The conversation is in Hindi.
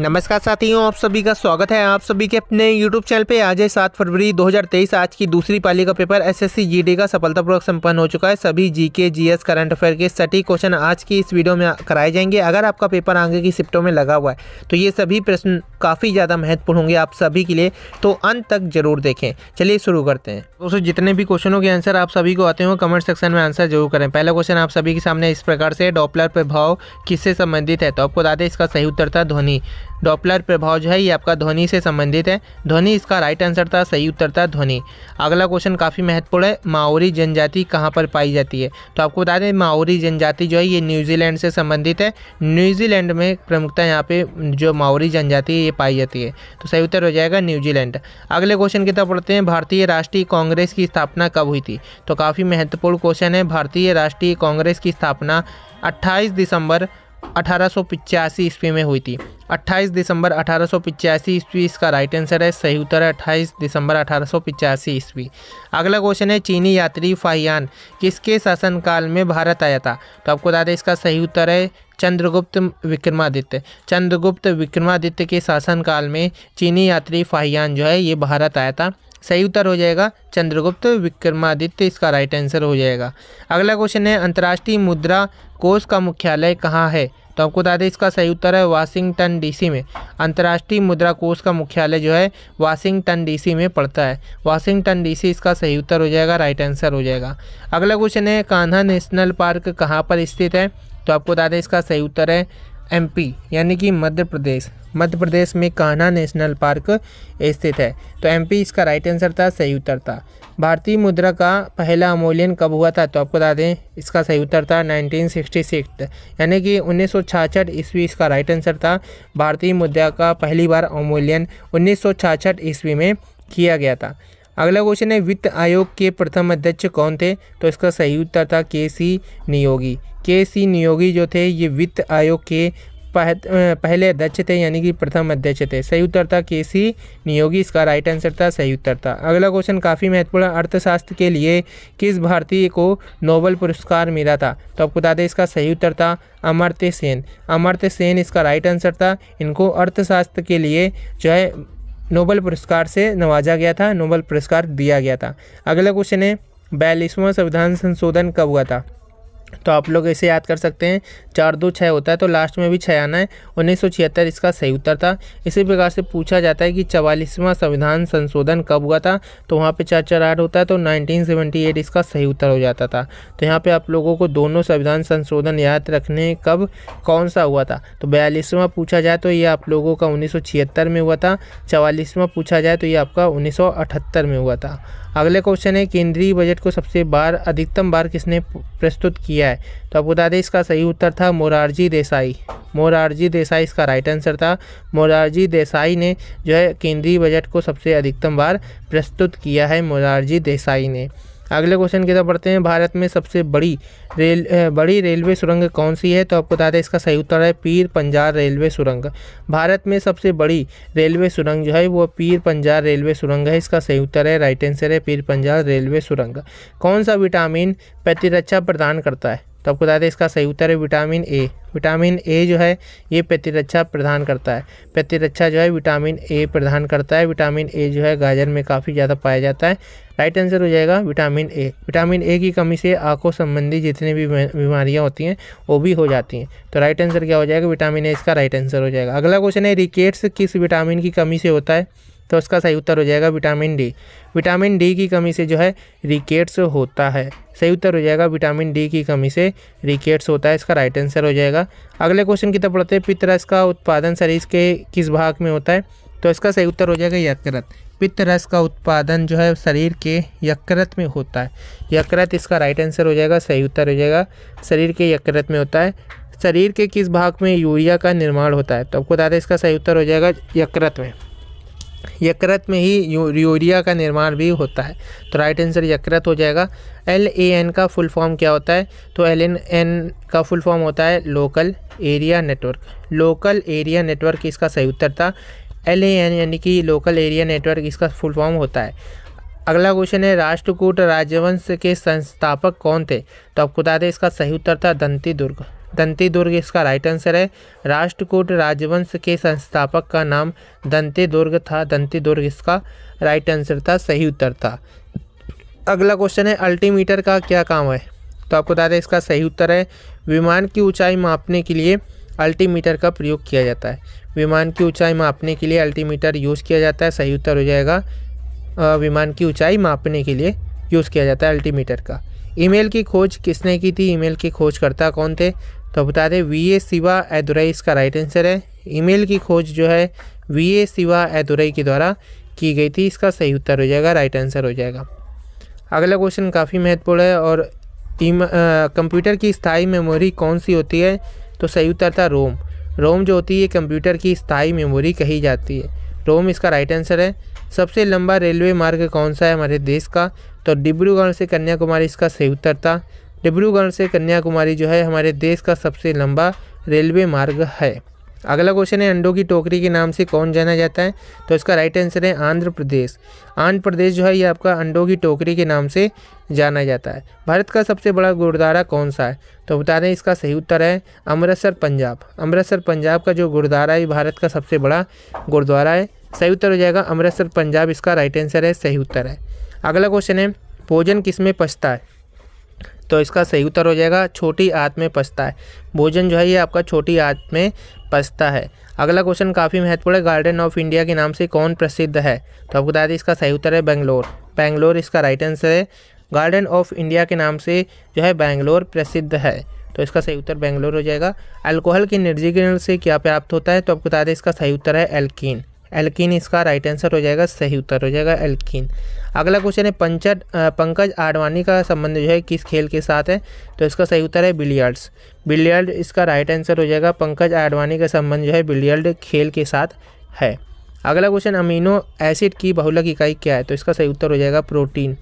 नमस्कार साथियों आप सभी का स्वागत है आप सभी के अपने YouTube चैनल पे आज है सात फरवरी 2023 आज की दूसरी पाली का पेपर एस एस का सफलतापूर्वक संपन्न हो चुका है सभी जीके जीएस करंट अफेयर के सटीक क्वेश्चन आज की इस वीडियो में कराए जाएंगे अगर आपका पेपर आगे की शिफ्टों में लगा हुआ है तो ये सभी प्रश्न काफ़ी ज़्यादा महत्वपूर्ण होंगे आप सभी के लिए तो अंत तक जरूर देखें चलिए शुरू करते हैं दोस्तों जितने भी क्वेश्चनों के आंसर आप सभी को आते हो कमेंट सेक्शन में आंसर जरूर करें पहला क्वेश्चन आप सभी के सामने इस प्रकार से डॉपलर प्रभाव किससे संबंधित है तो आपको बता दें इसका सही उत्तर था ध्वनि डॉपलर प्रभाव जो है ये आपका ध्वनि से संबंधित है ध्वनि इसका राइट आंसर था सही उत्तर था ध्वनि अगला क्वेश्चन काफ़ी महत्वपूर्ण है माओरी जनजाति कहाँ पर पाई जाती है तो आपको बता दें माओरी जनजाति जो है ये न्यूजीलैंड से संबंधित है न्यूजीलैंड में प्रमुखता यहाँ पे जो माओरी जनजाति है ये पाई जाती है तो सही उत्तर हो जाएगा न्यूजीलैंड अगले क्वेश्चन की तरफ पढ़ते हैं भारतीय राष्ट्रीय कांग्रेस की स्थापना कब हुई थी तो काफ़ी महत्वपूर्ण क्वेश्चन है भारतीय राष्ट्रीय कांग्रेस की स्थापना 28 दिसंबर अठारह ईस्वी में हुई थी अट्ठाईस दिसंबर अठारह सौ पिचासी ईस्वी इसका राइट आंसर है सही उत्तर है अट्ठाईस दिसंबर अठारह सौ पिचासी ईस्वी अगला क्वेश्चन है चीनी यात्री फाहियान किसके शासनकाल में भारत आया था तो आपको बता दें इसका सही उत्तर है चंद्रगुप्त विक्रमादित्य चंद्रगुप्त विक्रमादित्य के शासनकाल में चीनी यात्री फाहियान जो है ये भारत आया था सही उत्तर हो जाएगा चंद्रगुप्त विक्रमादित्य इसका राइट आंसर हो जाएगा अगला क्वेश्चन है अंतर्राष्ट्रीय मुद्रा कोष का मुख्यालय कहाँ है तो आपको बता दें इसका सही उत्तर है वाशिंगटन डीसी में अंतर्राष्ट्रीय मुद्रा कोष का मुख्यालय जो है वाशिंगटन डीसी में पड़ता है वाशिंगटन डीसी इसका सही उत्तर हो जाएगा राइट आंसर हो जाएगा अगला क्वेश्चन है कान्हा नेशनल पार्क कहाँ पर स्थित है तो आपको बता दें इसका सही उत्तर है एमपी यानी कि मध्य प्रदेश मध्य प्रदेश में कान्हा नेशनल पार्क स्थित है तो एमपी इसका राइट आंसर था सही उत्तर था भारतीय मुद्रा का पहला अमूल्यन कब हुआ था तो आपको बता दें इसका सही उत्तर था 1966 यानी कि उन्नीस ईस्वी इसका राइट आंसर था भारतीय मुद्रा का पहली बार अमूल्यन उन्नीस ईस्वी में किया गया था अगला क्वेश्चन है वित्त आयोग के प्रथम अध्यक्ष कौन थे तो इसका सही उत्तर था के सी नियोगी के सी नियोगी जो थे ये वित्त आयोग के पह, पहले अध्यक्ष थे यानी कि प्रथम अध्यक्ष थे सही उत्तर था के सी नियोगी इसका राइट आंसर था सही उत्तर था अगला क्वेश्चन काफ़ी महत्वपूर्ण अर्थशास्त्र के लिए किस भारतीय को नोबल पुरस्कार मिला था तो आपको बता दें इसका सही उत्तर था अमर्त्य सेन अमर्त्य सेन इसका राइट आंसर था इनको अर्थशास्त्र के लिए जो है नोबल पुरस्कार से नवाजा गया था नोबल पुरस्कार दिया गया था अगला क्वेश्चन है बयालीसवां संविधान संशोधन कब हुआ था तो आप लोग इसे याद कर सकते हैं चार दो छः होता है तो लास्ट में भी छः आना है उन्नीस इसका सही उत्तर था इसी प्रकार से पूछा जाता है कि चवालीसवां संविधान संशोधन कब हुआ था तो वहाँ पे चार चार आठ होता है तो 1978 इसका सही उत्तर हो जाता था तो यहाँ पे आप लोगों को दोनों संविधान संशोधन याद रखने कब कौन सा हुआ था तो बयालीसवां पूछा जाए तो ये आप लोगों का उन्नीस में हुआ था चवालीसवां पूछा जाए तो ये आपका उन्नीस में हुआ था अगला क्वेश्चन है केंद्रीय बजट को सबसे बार अधिकतम बार किसने प्रस्तुत किया है तो आप बता दें इसका सही उत्तर था मोरारजी देसाई मोरारजी देसाई इसका राइट आंसर था मोरारजी देसाई ने जो है केंद्रीय बजट को सबसे अधिकतम बार प्रस्तुत किया है मोरारजी देसाई ने अगले क्वेश्चन की तरफ बढ़ते हैं भारत में सबसे बड़ी रेल बड़ी रेलवे सुरंग कौन सी है तो आपको बता दें इसका सही उत्तर है पीर पंजार रेलवे सुरंग भारत में सबसे बड़ी रेलवे सुरंग जो है वो पीर पंजार रेलवे सुरंग है इसका सही उत्तर है राइट आंसर है पीर पंजार रेलवे सुरंग कौन सा विटामिन प्रतिरक्षा प्रदान करता है तो आपको बता दें इसका सही उत्तर है विटामिन ए विटामिन ए जो है ये प्रतिरक्षा प्रदान करता है प्रतिरक्षा जो है विटामिन ए प्रदान करता है विटामिन ए जो है गाजर में काफ़ी ज़्यादा पाया जाता है राइट आंसर हो जाएगा विटामिन ए विटामिन ए की कमी से आंखों संबंधी जितनी भी बीमारियां होती हैं वो भी हो जाती हैं तो राइट आंसर क्या हो जाएगा विटामिन ए इसका राइट आंसर हो जाएगा अगला क्वेश्चन है रिकेट्स किस विटामिन की कमी से होता है तो उसका सही उत्तर हो जाएगा विटामिन डी विटामिन डी की कमी से जो है रिकेट्स होता है सही उत्तर हो जाएगा विटामिन डी की कमी से रिकेट्स होता है इसका राइट आंसर हो जाएगा अगले क्वेश्चन की तरफ पढ़ते हैं पित्तरस का उत्पादन शरीर के किस भाग में होता है तो इसका सही उत्तर हो जाएगा यकृत पित्त रस का उत्पादन जो है शरीर के यकृत में होता है यकृत इसका राइट आंसर हो जाएगा सही उत्तर हो जाएगा शरीर के यकृत में होता है शरीर के किस भाग में यूरिया का निर्माण होता है तो आपको बता दें इसका सही उत्तर हो जाएगा यकृत में यकृत में ही यू, यूरिया का निर्माण भी होता है तो राइट आंसर यकृत हो जाएगा एल ए एन का फुल फॉर्म क्या होता है तो एल एन एन का फुल फॉर्म होता है local area network local area network इसका सही उत्तर था एल ए एन यानी कि लोकल एरिया नेटवर्क इसका फुल फॉर्म होता है अगला क्वेश्चन है राष्ट्रकूट राजवंश के संस्थापक कौन थे तो आपको बता दें इसका सही उत्तर था दंती दुर्ग दंती दुर्ग इसका राइट आंसर है राष्ट्रकूट राजवंश के संस्थापक का नाम दंती दुर्ग था दंती दुर्ग इसका राइट आंसर था सही उत्तर था अगला क्वेश्चन है अल्टीमीटर का क्या काम है तो आपको बता दें इसका सही उत्तर है विमान की ऊंचाई मापने के लिए अल्टीमीटर का प्रयोग किया जाता है विमान की ऊंचाई मापने के लिए अल्टीमीटर यूज़ किया जाता है सही उत्तर हो जाएगा विमान की ऊंचाई मापने के लिए यूज़ किया जाता है अल्टीमीटर का ईमेल की खोज किसने की थी ईमेल की खोजकर्ता कौन थे तो बता दें वी ए शिवा एदुरई इसका राइट आंसर है ईमेल की खोज जो है वी ए शिवा एदुरई के द्वारा की गई थी इसका सही उत्तर हो जाएगा राइट आंसर हो जाएगा अगला क्वेश्चन काफ़ी महत्वपूर्ण है और कंप्यूटर की स्थायी मेमोरी कौन सी होती है तो सही उत्तर था रोम रोम जो होती है कंप्यूटर की स्थाई मेमोरी कही जाती है रोम इसका राइट आंसर है सबसे लंबा रेलवे मार्ग कौन सा है हमारे देश का तो डिब्रूगढ़ से कन्याकुमारी इसका सही उत्तर था डिब्रूगढ़ से कन्याकुमारी जो है हमारे देश का सबसे लंबा रेलवे मार्ग है अगला क्वेश्चन है अंडों की टोकरी के नाम से कौन जाना जाता है तो इसका राइट आंसर है आंध्र प्रदेश आंध्र प्रदेश जो है ये आपका अंडों की टोकरी के नाम से जाना जाता है भारत का सबसे बड़ा गुरुद्वारा कौन सा है तो बता दें इसका सही उत्तर है अमृतसर पंजाब अमृतसर पंजाब का जो गुरुद्वारा है भारत का सबसे बड़ा गुरुद्वारा है सही उत्तर हो जाएगा अमृतसर पंजाब इसका राइट आंसर है सही उत्तर है अगला क्वेश्चन है भोजन किस में पछता है तो इसका सही उत्तर हो जाएगा छोटी आत में पछता है भोजन जो है ये आपका छोटी आत में पछता है अगला क्वेश्चन काफ़ी महत्वपूर्ण है गार्डन ऑफ इंडिया के नाम से कौन प्रसिद्ध है तो आपको बता दें इसका सही उत्तर है बेंगलोर बेंगलोर इसका राइट आंसर है गार्डन ऑफ इंडिया के नाम से जो है बेंगलोर प्रसिद्ध है तो इसका सही उत्तर बेंगलोर हो जाएगा अल्कोहल के निर्जीकरण से क्या प्राप्त होता है तो आपको बता दें इसका सही उत्तर है एल्किन एल्किन इसका राइट आंसर हो जाएगा सही उत्तर हो जाएगा एल्किन अगला क्वेश्चन है पंचज पंकज आडवाणी का संबंध जो है किस खेल के साथ है तो इसका सही उत्तर है बिलियर्ड्स बिलियर्ड इसका राइट आंसर हो जाएगा पंकज आडवाणी का संबंध जो है बिलियर्ड खेल के साथ है अगला क्वेश्चन अमीनो एसिड की बहुलक इकाई क्या है तो इसका सही उत्तर हो जाएगा प्रोटीन